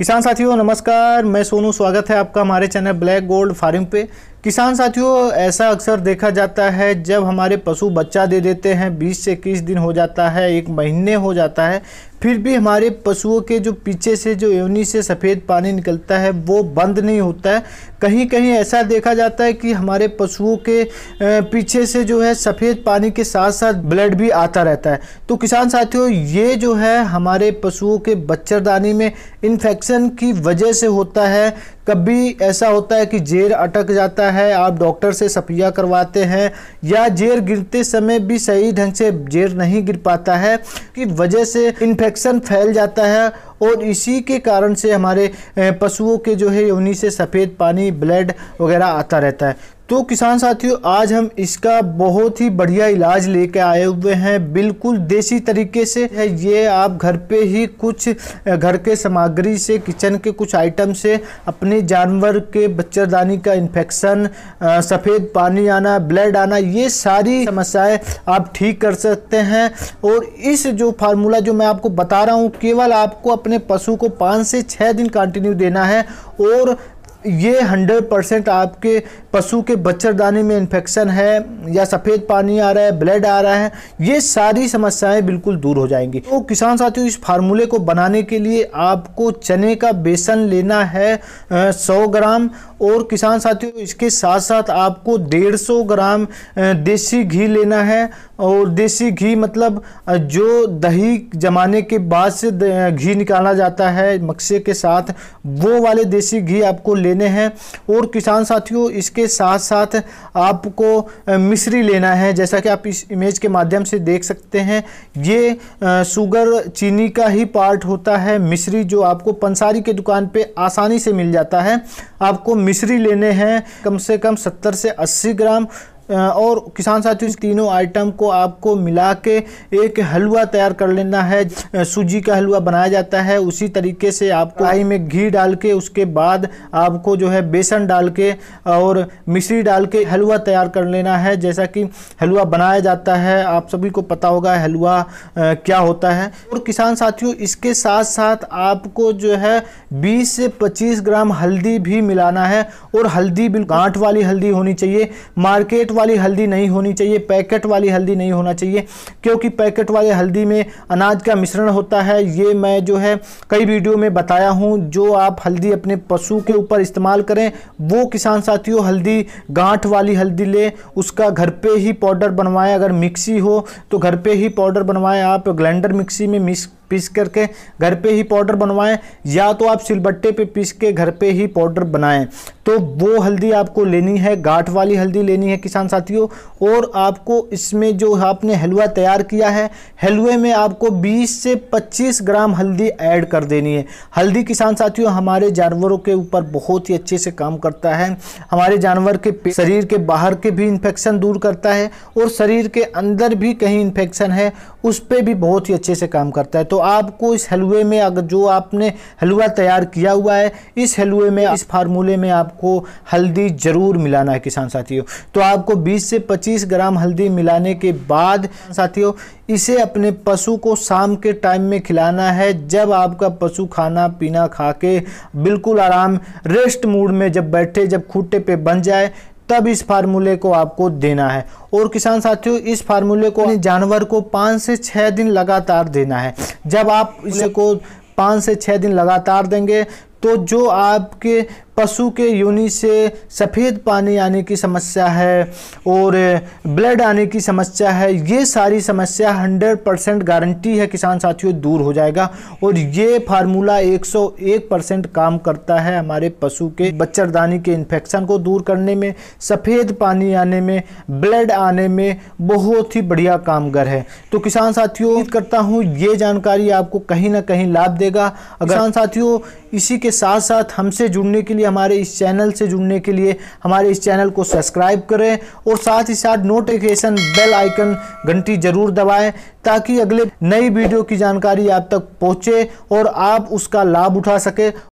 किसान साथियों नमस्कार मैं सोनू स्वागत है आपका हमारे चैनल ब्लैक गोल्ड फार्म पे किसान साथियों ऐसा अक्सर देखा जाता है जब हमारे पशु बच्चा दे देते हैं 20 से इक्कीस दिन हो जाता है एक महीने हो जाता है फिर भी हमारे पशुओं के जो पीछे से जो योनि से सफ़ेद पानी निकलता है वो बंद नहीं होता है कहीं कहीं ऐसा देखा जाता है कि हमारे पशुओं के पीछे से जो है सफ़ेद पानी के साथ साथ ब्लड भी आता रहता है तो किसान साथियों ये जो है हमारे पशुओं के बच्चरदानी में इन्फेक्शन की वजह से होता है कभी ऐसा होता है कि जेर अटक जाता है आप डॉक्टर से सफिया करवाते हैं या जेर गिरते समय भी सही ढंग से जेर नहीं गिर पाता है कि वजह से इन्फेक्शन फैल जाता है और इसी के कारण से हमारे पशुओं के जो है उन्हीं से सफ़ेद पानी ब्लड वगैरह आता रहता है तो किसान साथियों आज हम इसका बहुत ही बढ़िया इलाज लेके आए हुए हैं बिल्कुल देसी तरीके से है ये आप घर पे ही कुछ घर के सामग्री से किचन के कुछ आइटम से अपने जानवर के बच्चरदानी का इन्फेक्शन सफ़ेद पानी आना ब्लड आना ये सारी समस्याएं आप ठीक कर सकते हैं और इस जो फार्मूला जो मैं आपको बता रहा हूँ केवल आपको अपने पशु को पाँच से छः दिन कंटिन्यू देना है और ये हंड्रेड परसेंट आपके पशु के बच्चरदाने में इन्फेक्शन है या सफ़ेद पानी आ रहा है ब्लड आ रहा है ये सारी समस्याएं बिल्कुल दूर हो जाएंगी तो किसान साथियों इस फार्मूले को बनाने के लिए आपको चने का बेसन लेना है सौ ग्राम और किसान साथियों इसके साथ साथ आपको डेढ़ सौ ग्राम देसी घी लेना है और देसी घी मतलब जो दही जमाने के बाद से घी निकाला जाता है मक्से के साथ वो वाले देसी घी आपको लेने हैं और किसान साथियों इसके साथ साथ आपको मिश्री लेना है जैसा कि आप इस इमेज के माध्यम से देख सकते हैं ये शुगर चीनी का ही पार्ट होता है मिश्री जो आपको पंसारी के दुकान पे आसानी से मिल जाता है आपको मिश्री लेने हैं कम से कम सत्तर से अस्सी ग्राम और किसान साथियों इस तीनों आइटम को आपको मिला के एक हलवा तैयार कर लेना है सूजी का हलवा बनाया जाता है उसी तरीके से आपको आई में घी डाल के उसके बाद आपको जो है बेसन डाल के और मिश्री डाल के हलवा तैयार कर लेना है जैसा कि हलवा बनाया जाता है आप सभी को पता होगा हलवा क्या होता है और किसान साथियों इसके साथ साथ आपको जो है बीस से पच्चीस ग्राम हल्दी भी मिलाना है और हल्दी बिल्कुल गांठ वाली हल्दी होनी चाहिए मार्केट वाली हल्दी नहीं होनी चाहिए पैकेट वाली हल्दी नहीं होना चाहिए क्योंकि पैकेट वाले हल्दी में अनाज का मिश्रण होता है ये मैं जो है कई वीडियो में बताया हूँ जो आप हल्दी अपने पशु के ऊपर इस्तेमाल करें वो किसान साथियों हल्दी गांठ वाली हल्दी ले उसका घर पे ही पाउडर बनवाएं अगर मिक्सी हो तो घर पे ही पाउडर बनवाएं आप ग्लैंडर मिक्सी में मिक्स पीस करके घर पे ही पाउडर बनवाएं या तो आप सिलबट्टे पे पीस के घर पे ही पाउडर बनाएं तो वो हल्दी आपको लेनी है गाठ वाली हल्दी लेनी है किसान साथियों और आपको इसमें जो आपने हलवा तैयार किया है हलवे में आपको 20 से 25 ग्राम हल्दी ऐड कर देनी है हल्दी किसान साथियों हमारे जानवरों के ऊपर बहुत ही अच्छे से काम करता है हमारे जानवर के शरीर के बाहर के भी इन्फेक्शन दूर करता है और शरीर के अंदर भी कहीं इन्फेक्शन है उस पर भी बहुत ही अच्छे से काम करता है तो आपको इस हलवे में अगर जो आपने हलवा तैयार किया हुआ है इस हलवे में इस फार्मूले में आपको हल्दी ज़रूर मिलाना है किसान साथियों तो आपको 20 से 25 ग्राम हल्दी मिलाने के बाद साथियों इसे अपने पशु को शाम के टाइम में खिलाना है जब आपका पशु खाना पीना खा के बिल्कुल आराम रेस्ट मूड में जब बैठे जब खूटे पे बन जाए तब इस फार्मूले को आपको देना है और किसान साथियों इस फार्मूले को जानवर को पाँच से छः दिन लगातार देना है जब आप इसको पाँच से छः दिन लगातार देंगे तो जो आपके पशु के योनि से सफ़ेद पानी आने की समस्या है और ब्लड आने की समस्या है ये सारी समस्या 100 परसेंट गारंटी है किसान साथियों दूर हो जाएगा और ये फार्मूला 101 परसेंट काम करता है हमारे पशु के बच्चरदानी के इन्फेक्शन को दूर करने में सफ़ेद पानी आने में ब्लड आने में बहुत ही बढ़िया कामगर है तो किसान साथियों करता हूँ ये जानकारी आपको कहीं ना कहीं लाभ देगा अगर किसान साथियों इसी के साथ साथ हमसे जुड़ने के लिए हमारे इस चैनल से जुड़ने के लिए हमारे इस चैनल को सब्सक्राइब करें और साथ ही साथ नोटिफिकेशन बेल आइकन घंटी ज़रूर दबाएं ताकि अगले नई वीडियो की जानकारी आप तक पहुंचे और आप उसका लाभ उठा सकें